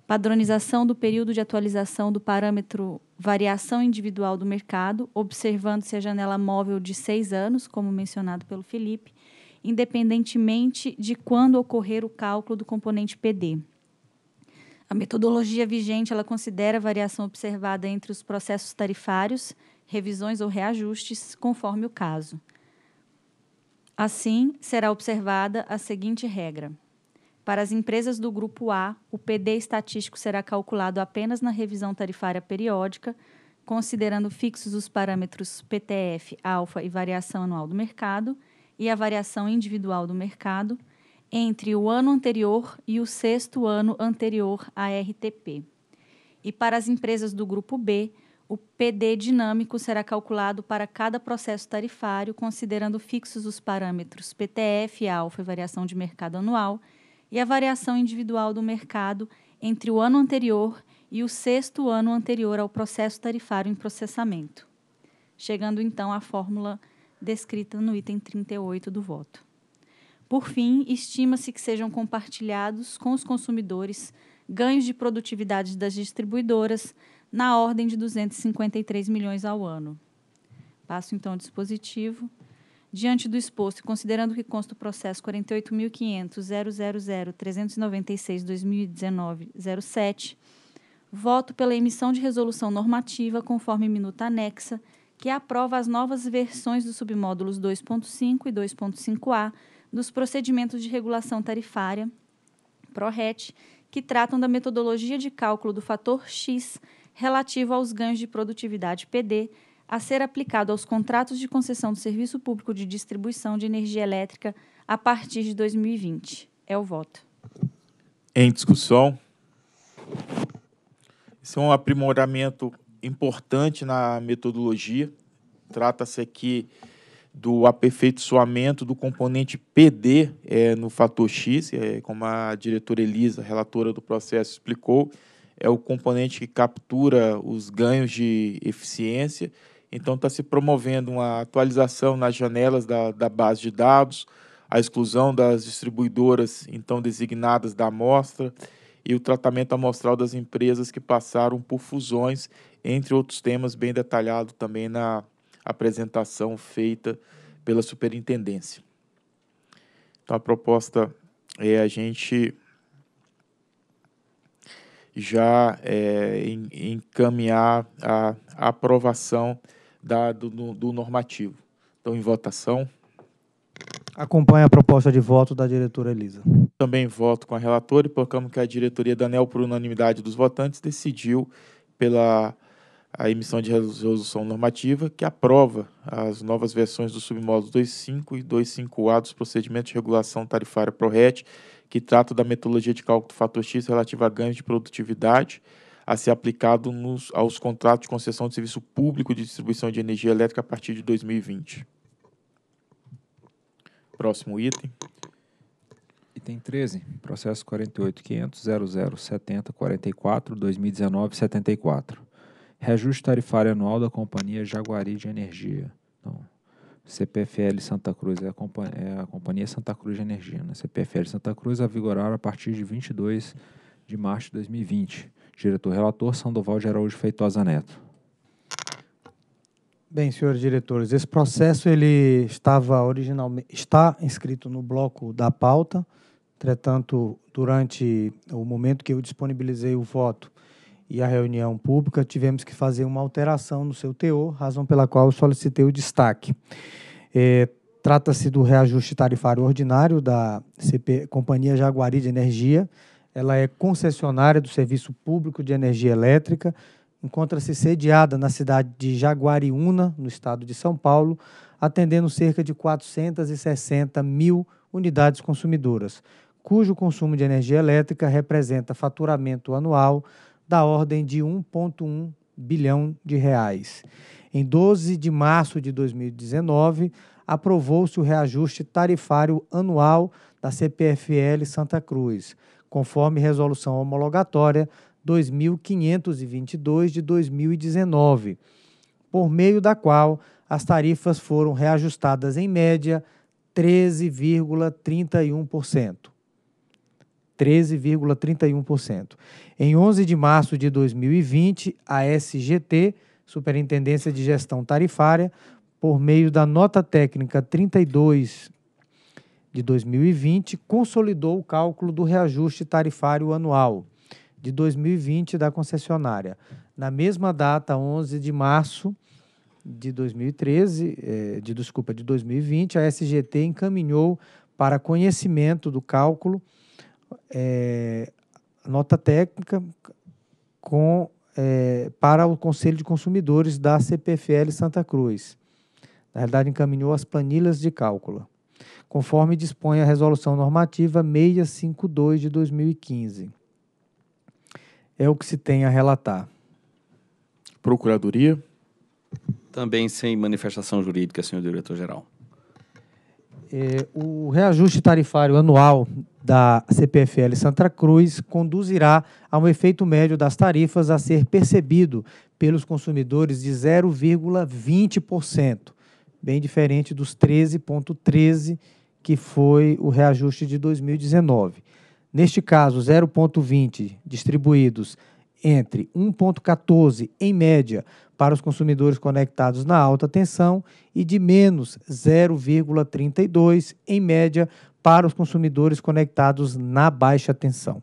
Padronização do período de atualização do parâmetro variação individual do mercado, observando-se a janela móvel de seis anos, como mencionado pelo Felipe, independentemente de quando ocorrer o cálculo do componente PD. A metodologia vigente ela considera a variação observada entre os processos tarifários, revisões ou reajustes, conforme o caso. Assim, será observada a seguinte regra. Para as empresas do grupo A, o PD estatístico será calculado apenas na revisão tarifária periódica, considerando fixos os parâmetros PTF, alfa e variação anual do mercado, e a variação individual do mercado, entre o ano anterior e o sexto ano anterior à RTP. E para as empresas do grupo B, o PD dinâmico será calculado para cada processo tarifário, considerando fixos os parâmetros PTF, alfa e variação de mercado anual, e a variação individual do mercado entre o ano anterior e o sexto ano anterior ao processo tarifário em processamento. Chegando então à fórmula descrita no item 38 do voto. Por fim, estima-se que sejam compartilhados com os consumidores ganhos de produtividade das distribuidoras na ordem de 253 milhões ao ano. Passo então ao dispositivo. Diante do exposto e considerando que consta o processo 48.500.000.396.2019.07, voto pela emissão de resolução normativa conforme minuta anexa, que aprova as novas versões dos submódulos 2.5 e 2.5a dos procedimentos de regulação tarifária, PRORET, que tratam da metodologia de cálculo do fator X relativo aos ganhos de produtividade PD a ser aplicado aos contratos de concessão do serviço público de distribuição de energia elétrica a partir de 2020. É o voto. Em discussão. Isso é um aprimoramento importante na metodologia. Trata-se aqui do aperfeiçoamento do componente PD é, no fator X, é, como a diretora Elisa, relatora do processo, explicou, é o componente que captura os ganhos de eficiência. Então, está se promovendo uma atualização nas janelas da, da base de dados, a exclusão das distribuidoras então designadas da amostra e o tratamento amostral das empresas que passaram por fusões, entre outros temas bem detalhado também na, apresentação feita pela superintendência. Então a proposta é a gente já é, encaminhar a, aprovação da, do, do normativo. Então, em votação. Acompanha a proposta de voto da diretora Elisa. Também voto com a relatora e proclamo que a diretoria da ANEL, por unanimidade dos votantes, decidiu pela a emissão de resolução normativa que aprova as novas versões dos submódulos 25 e 25A dos procedimentos de regulação tarifária ProRet, que trata da metodologia de cálculo do fator X relativa a ganhos de produtividade a ser aplicado nos, aos contratos de concessão de serviço público de distribuição de energia elétrica a partir de 2020. Próximo item. Item 13, processo 48.500.0070.44.2019.74. Reajuste tarifário anual da Companhia Jaguari de Energia. Então, CPFL Santa Cruz, é a, companhia, é a Companhia Santa Cruz de Energia. Né? CPFL Santa Cruz a vigorar a partir de 22 de março de 2020. Diretor-relator Sandoval de Araújo Feitosa Neto. Bem, senhores diretores, esse processo ele estava originalmente está inscrito no bloco da pauta. Entretanto, durante o momento que eu disponibilizei o voto, e a reunião pública, tivemos que fazer uma alteração no seu teor, razão pela qual solicitei o destaque. É, Trata-se do reajuste tarifário ordinário da CP, Companhia Jaguari de Energia. Ela é concessionária do Serviço Público de Energia Elétrica, encontra-se sediada na cidade de Jaguariúna, no estado de São Paulo, atendendo cerca de 460 mil unidades consumidoras, cujo consumo de energia elétrica representa faturamento anual da ordem de 1,1 bilhão de reais. Em 12 de março de 2019, aprovou-se o reajuste tarifário anual da CPFL Santa Cruz, conforme resolução homologatória 2522 de 2019, por meio da qual as tarifas foram reajustadas em média 13,31%. 13,31%. Em 11 de março de 2020, a SGT, Superintendência de Gestão Tarifária, por meio da nota técnica 32 de 2020, consolidou o cálculo do reajuste tarifário anual de 2020 da concessionária. Na mesma data, 11 de março de 2013, eh, de desculpa, de 2020, a SGT encaminhou para conhecimento do cálculo é, nota técnica com, é, para o Conselho de Consumidores da CPFL Santa Cruz. Na realidade, encaminhou as planilhas de cálculo, conforme dispõe a Resolução Normativa 652 de 2015. É o que se tem a relatar. Procuradoria? Também sem manifestação jurídica, senhor diretor-geral. É, o reajuste tarifário anual da CPFL Santa Cruz conduzirá a um efeito médio das tarifas a ser percebido pelos consumidores de 0,20%, bem diferente dos 13,13 ,13 que foi o reajuste de 2019. Neste caso, 0,20 distribuídos entre 1,14 em média para os consumidores conectados na alta tensão e de menos 0,32 em média para os consumidores conectados na baixa tensão.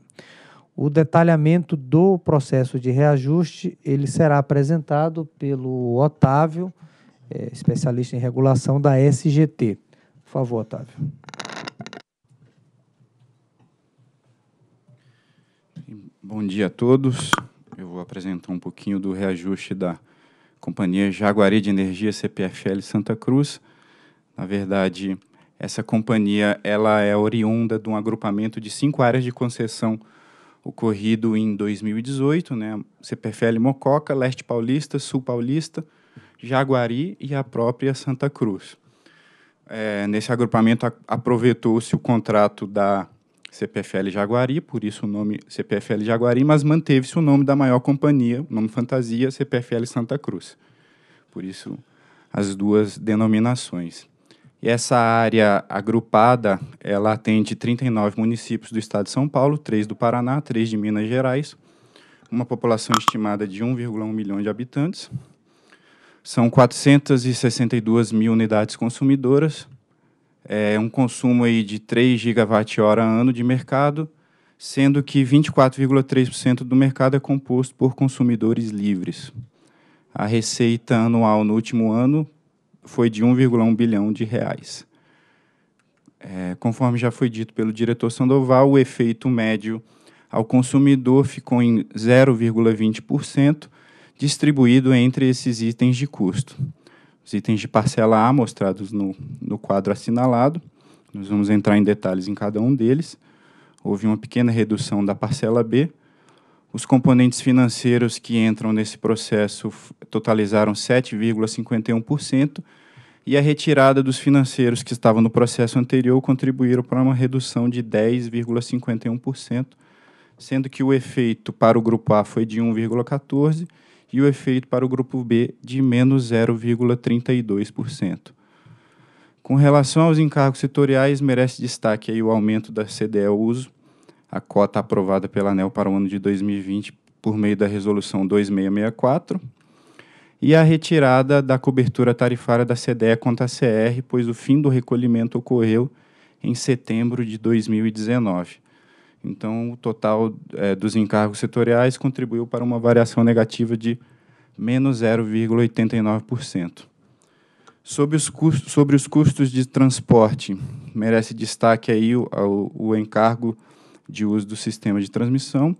O detalhamento do processo de reajuste ele será apresentado pelo Otávio, é, especialista em regulação da SGT. Por favor, Otávio. Bom dia a todos. Eu vou apresentar um pouquinho do reajuste da companhia Jaguari de Energia CPFL Santa Cruz. Na verdade, essa companhia ela é oriunda de um agrupamento de cinco áreas de concessão ocorrido em 2018, né? CPFL Mococa, Leste Paulista, Sul Paulista, Jaguari e a própria Santa Cruz. É, nesse agrupamento aproveitou-se o contrato da CPFL Jaguari, por isso o nome CPFL Jaguari, mas manteve-se o nome da maior companhia, o nome fantasia, CPFL Santa Cruz. Por isso as duas denominações. E essa área agrupada, ela atende 39 municípios do estado de São Paulo, 3 do Paraná, 3 de Minas Gerais, uma população estimada de 1,1 milhão de habitantes. São 462 mil unidades consumidoras, é um consumo aí de 3 gigawatt-hora ano de mercado, sendo que 24,3% do mercado é composto por consumidores livres. A receita anual no último ano foi de 1,1 bilhão de reais. É, conforme já foi dito pelo diretor Sandoval, o efeito médio ao consumidor ficou em 0,20%, distribuído entre esses itens de custo. Os itens de parcela A mostrados no, no quadro assinalado, nós vamos entrar em detalhes em cada um deles. Houve uma pequena redução da parcela B. Os componentes financeiros que entram nesse processo totalizaram 7,51% e a retirada dos financeiros que estavam no processo anterior contribuíram para uma redução de 10,51%, sendo que o efeito para o grupo A foi de 1,14 e o efeito para o grupo B de menos 0,32%. Com relação aos encargos setoriais, merece destaque aí o aumento da CDE Uso, a cota aprovada pela ANEL para o ano de 2020 por meio da Resolução 2664, e a retirada da cobertura tarifária da CDE contra a CR, pois o fim do recolhimento ocorreu em setembro de 2019. Então, o total é, dos encargos setoriais contribuiu para uma variação negativa de menos 0,89%. Sobre os, custos, sobre os custos de transporte, merece destaque aí o, o, o encargo de uso do sistema de transmissão,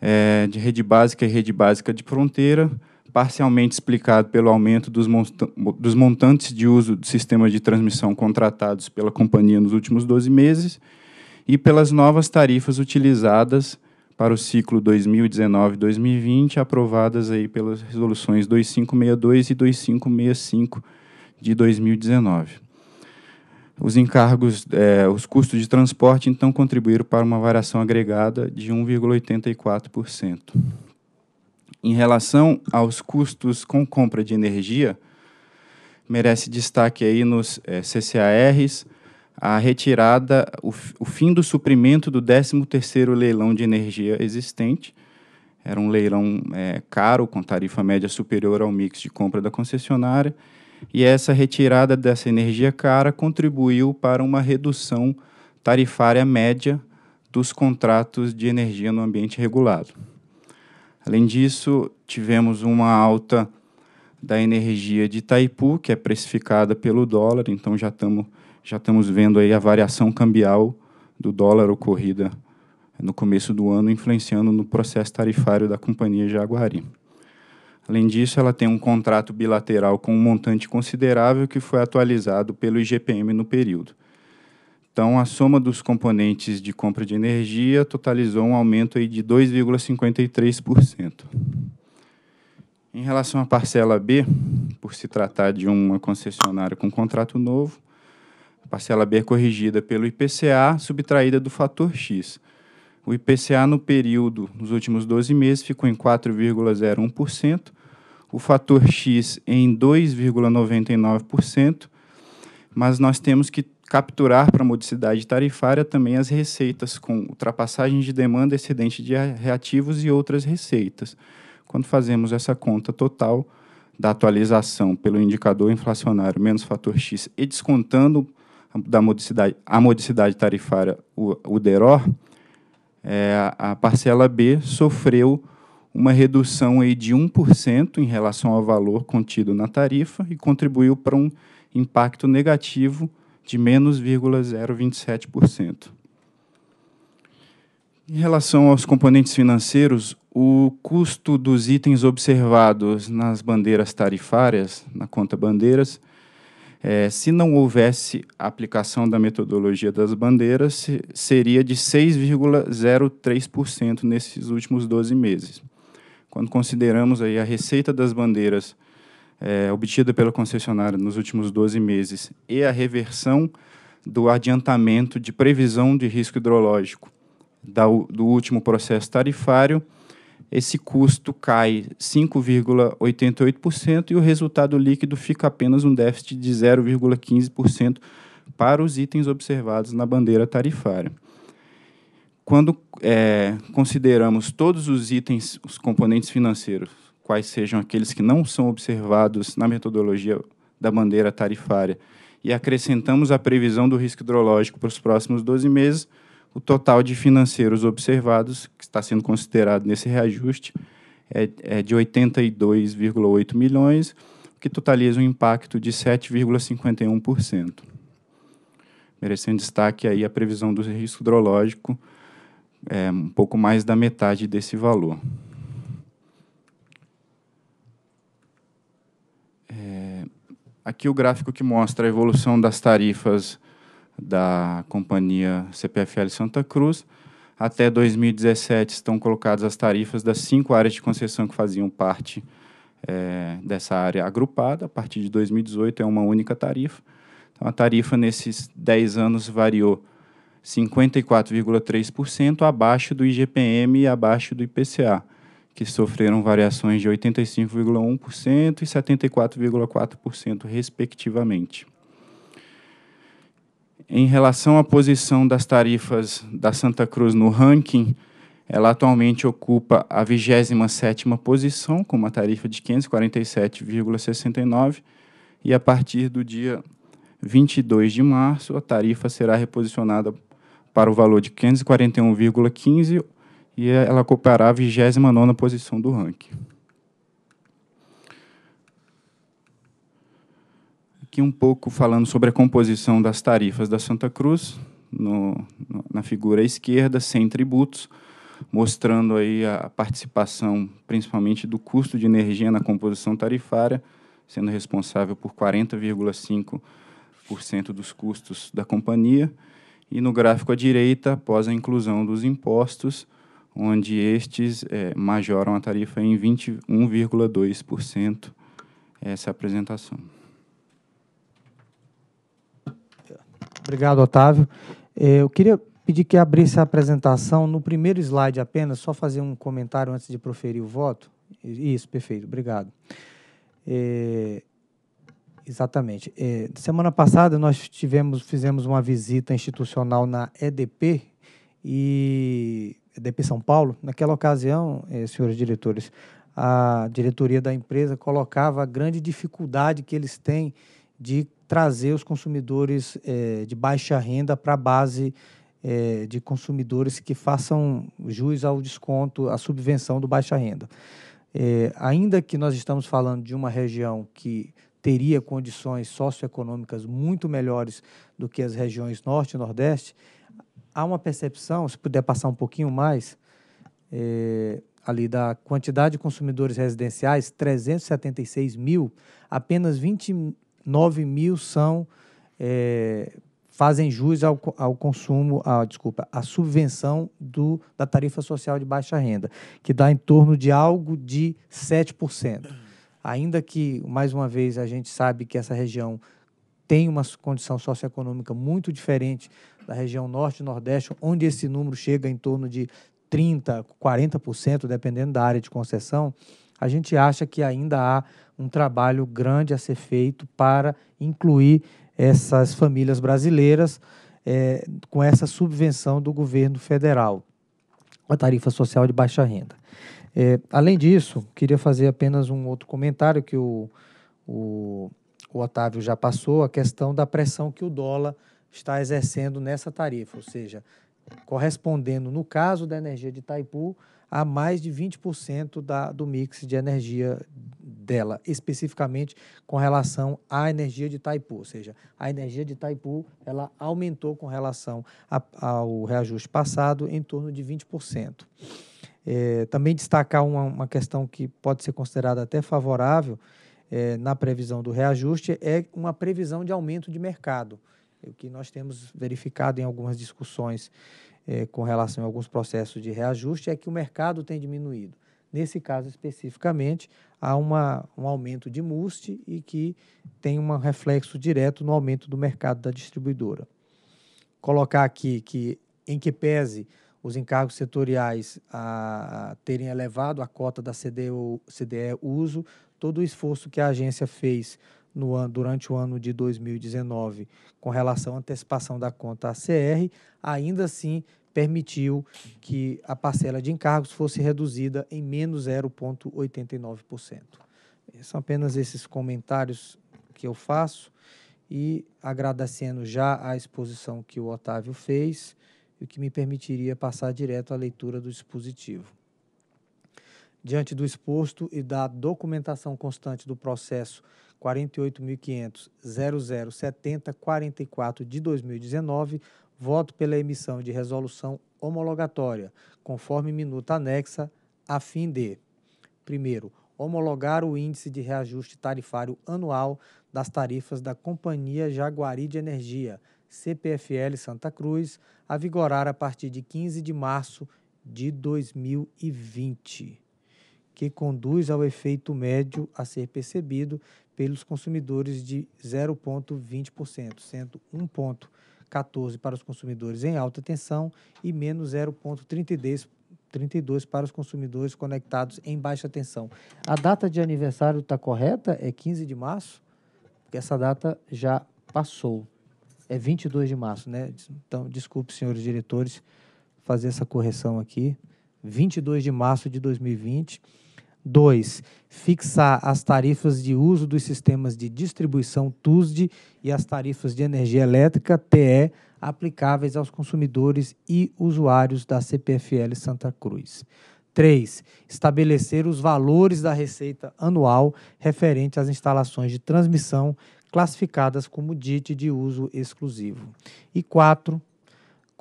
é, de rede básica e rede básica de fronteira, parcialmente explicado pelo aumento dos, monta dos montantes de uso do sistema de transmissão contratados pela companhia nos últimos 12 meses e pelas novas tarifas utilizadas para o ciclo 2019-2020, aprovadas aí pelas resoluções 2562 e 2565 de 2019. Os encargos, é, os custos de transporte, então, contribuíram para uma variação agregada de 1,84%. Em relação aos custos com compra de energia, merece destaque aí nos eh, é, CCARs, a retirada, o, o fim do suprimento do 13º leilão de energia existente. Era um leilão é, caro, com tarifa média superior ao mix de compra da concessionária, e essa retirada dessa energia cara contribuiu para uma redução tarifária média dos contratos de energia no ambiente regulado. Além disso, tivemos uma alta da energia de Itaipu, que é precificada pelo dólar, então já estamos já estamos vendo aí a variação cambial do dólar ocorrida no começo do ano, influenciando no processo tarifário da companhia Jaguari. Além disso, ela tem um contrato bilateral com um montante considerável que foi atualizado pelo IGPM no período. Então, a soma dos componentes de compra de energia totalizou um aumento aí de 2,53%. Em relação à parcela B, por se tratar de uma concessionária com contrato novo, Parcela B é corrigida pelo IPCA subtraída do fator X. O IPCA no período, nos últimos 12 meses, ficou em 4,01%, o fator X em 2,99%, mas nós temos que capturar para a modicidade tarifária também as receitas com ultrapassagem de demanda excedente de reativos e outras receitas. Quando fazemos essa conta total da atualização pelo indicador inflacionário menos fator X e descontando da modicidade, a modicidade tarifária, o, o DEROR, é, a parcela B sofreu uma redução aí de 1% em relação ao valor contido na tarifa e contribuiu para um impacto negativo de menos 0,027%. Em relação aos componentes financeiros, o custo dos itens observados nas bandeiras tarifárias, na conta bandeiras, é, se não houvesse aplicação da metodologia das bandeiras, se, seria de 6,03% nesses últimos 12 meses. Quando consideramos aí a receita das bandeiras é, obtida pela concessionária nos últimos 12 meses e a reversão do adiantamento de previsão de risco hidrológico da, do último processo tarifário, esse custo cai 5,88% e o resultado líquido fica apenas um déficit de 0,15% para os itens observados na bandeira tarifária. Quando é, consideramos todos os itens, os componentes financeiros, quais sejam aqueles que não são observados na metodologia da bandeira tarifária, e acrescentamos a previsão do risco hidrológico para os próximos 12 meses, o total de financeiros observados, que está sendo considerado nesse reajuste, é, é de 82,8 milhões, o que totaliza um impacto de 7,51%. Merecendo destaque aí a previsão do risco hidrológico, é, um pouco mais da metade desse valor. É, aqui o gráfico que mostra a evolução das tarifas da companhia CPFL Santa Cruz. Até 2017 estão colocadas as tarifas das cinco áreas de concessão que faziam parte é, dessa área agrupada. A partir de 2018 é uma única tarifa. Então, a tarifa nesses 10 anos variou 54,3% abaixo do IGPM e abaixo do IPCA, que sofreram variações de 85,1% e 74,4%, respectivamente. Em relação à posição das tarifas da Santa Cruz no ranking, ela atualmente ocupa a 27ª posição, com uma tarifa de 547,69, e a partir do dia 22 de março, a tarifa será reposicionada para o valor de 541,15 e ela ocupará a 29ª posição do ranking. Aqui um pouco falando sobre a composição das tarifas da Santa Cruz, no, na figura à esquerda, sem tributos, mostrando aí a participação principalmente do custo de energia na composição tarifária, sendo responsável por 40,5% dos custos da companhia. E no gráfico à direita, após a inclusão dos impostos, onde estes é, majoram a tarifa em 21,2%. Essa é a apresentação. Obrigado, Otávio. É, eu queria pedir que abrisse a apresentação no primeiro slide apenas, só fazer um comentário antes de proferir o voto. Isso, perfeito, obrigado. É, exatamente. É, semana passada nós tivemos, fizemos uma visita institucional na EDP e EDP São Paulo. Naquela ocasião, é, senhores diretores, a diretoria da empresa colocava a grande dificuldade que eles têm de trazer os consumidores é, de baixa renda para a base é, de consumidores que façam jus ao desconto, à subvenção do baixa renda. É, ainda que nós estamos falando de uma região que teria condições socioeconômicas muito melhores do que as regiões norte e nordeste, há uma percepção, se puder passar um pouquinho mais, é, ali da quantidade de consumidores residenciais, 376 mil, apenas 20, 9 mil são é, fazem jus ao, ao consumo, a desculpa, à subvenção do, da tarifa social de baixa renda, que dá em torno de algo de 7%. Ainda que, mais uma vez, a gente sabe que essa região tem uma condição socioeconômica muito diferente da região norte e nordeste, onde esse número chega em torno de 30%, 40%, dependendo da área de concessão, a gente acha que ainda há um trabalho grande a ser feito para incluir essas famílias brasileiras é, com essa subvenção do governo federal, a tarifa social de baixa renda. É, além disso, queria fazer apenas um outro comentário que o, o, o Otávio já passou, a questão da pressão que o dólar está exercendo nessa tarifa, ou seja, correspondendo, no caso da energia de Itaipu, a mais de 20% da, do mix de energia dela, especificamente com relação à energia de Taipu, ou seja, a energia de Taipu ela aumentou com relação a, ao reajuste passado em torno de 20%. É, também destacar uma, uma, questão que pode ser considerada até favorável é, na previsão do reajuste é uma previsão de aumento de mercado, o que nós temos verificado em algumas discussões é, com relação a alguns processos de reajuste é que o mercado tem diminuído. Nesse caso especificamente, há uma, um aumento de MUST e que tem um reflexo direto no aumento do mercado da distribuidora. Colocar aqui que, em que pese os encargos setoriais a, a terem elevado a cota da CDU, CDE uso, todo o esforço que a agência fez no, durante o ano de 2019 com relação à antecipação da conta ACR, ainda assim permitiu que a parcela de encargos fosse reduzida em menos 0,89%. São apenas esses comentários que eu faço e agradecendo já a exposição que o Otávio fez, o que me permitiria passar direto à leitura do dispositivo. Diante do exposto e da documentação constante do processo 48.500.007044 de 2019, voto pela emissão de resolução homologatória, conforme minuta anexa, a fim de: primeiro, homologar o índice de reajuste tarifário anual das tarifas da Companhia Jaguari de Energia, CPFL Santa Cruz, a vigorar a partir de 15 de março de 2020 que conduz ao efeito médio a ser percebido pelos consumidores de 0,20%, sendo 1,14% para os consumidores em alta tensão e menos 0,32% para os consumidores conectados em baixa tensão. A data de aniversário está correta? É 15 de março? Porque essa data já passou. É 22 de março, né? Então, desculpe, senhores diretores, fazer essa correção aqui. 22 de março de 2020 2. Fixar as tarifas de uso dos sistemas de distribuição TUSD e as tarifas de energia elétrica TE aplicáveis aos consumidores e usuários da CPFL Santa Cruz. 3. Estabelecer os valores da receita anual referente às instalações de transmissão classificadas como DIT de uso exclusivo. E 4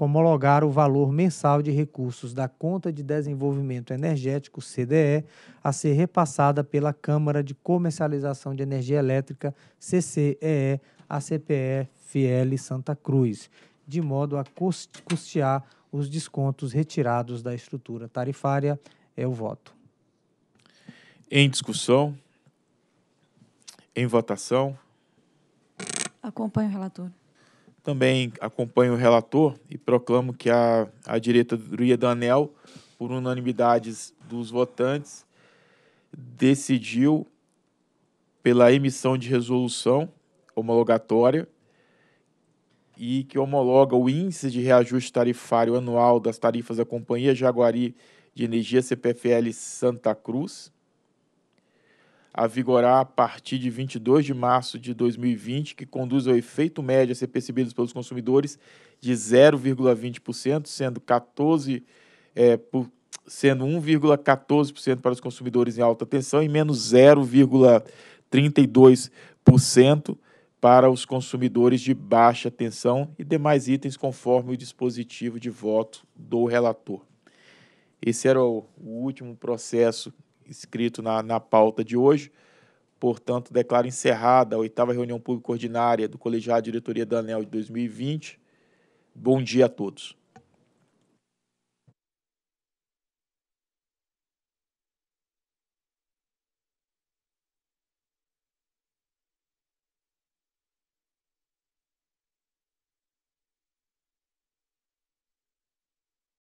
homologar o valor mensal de recursos da Conta de Desenvolvimento Energético, CDE, a ser repassada pela Câmara de Comercialização de Energia Elétrica, CCEE, à CPFL Santa Cruz, de modo a custear os descontos retirados da estrutura tarifária. É o voto. Em discussão? Em votação? Acompanho o relator. Também acompanho o relator e proclamo que a, a diretoria do ANEL, por unanimidade dos votantes, decidiu pela emissão de resolução homologatória e que homologa o índice de reajuste tarifário anual das tarifas da Companhia Jaguari de Energia CPFL Santa Cruz, a vigorar a partir de 22 de março de 2020, que conduz ao efeito médio a ser percebido pelos consumidores de 0,20%, sendo 14 é, por, sendo 1,14% para os consumidores em alta tensão e menos 0,32% para os consumidores de baixa tensão e demais itens conforme o dispositivo de voto do relator. Esse era o último processo escrito na, na pauta de hoje. Portanto, declaro encerrada a oitava reunião pública ordinária do Colegiado de Diretoria da ANEL de 2020. Bom dia a todos.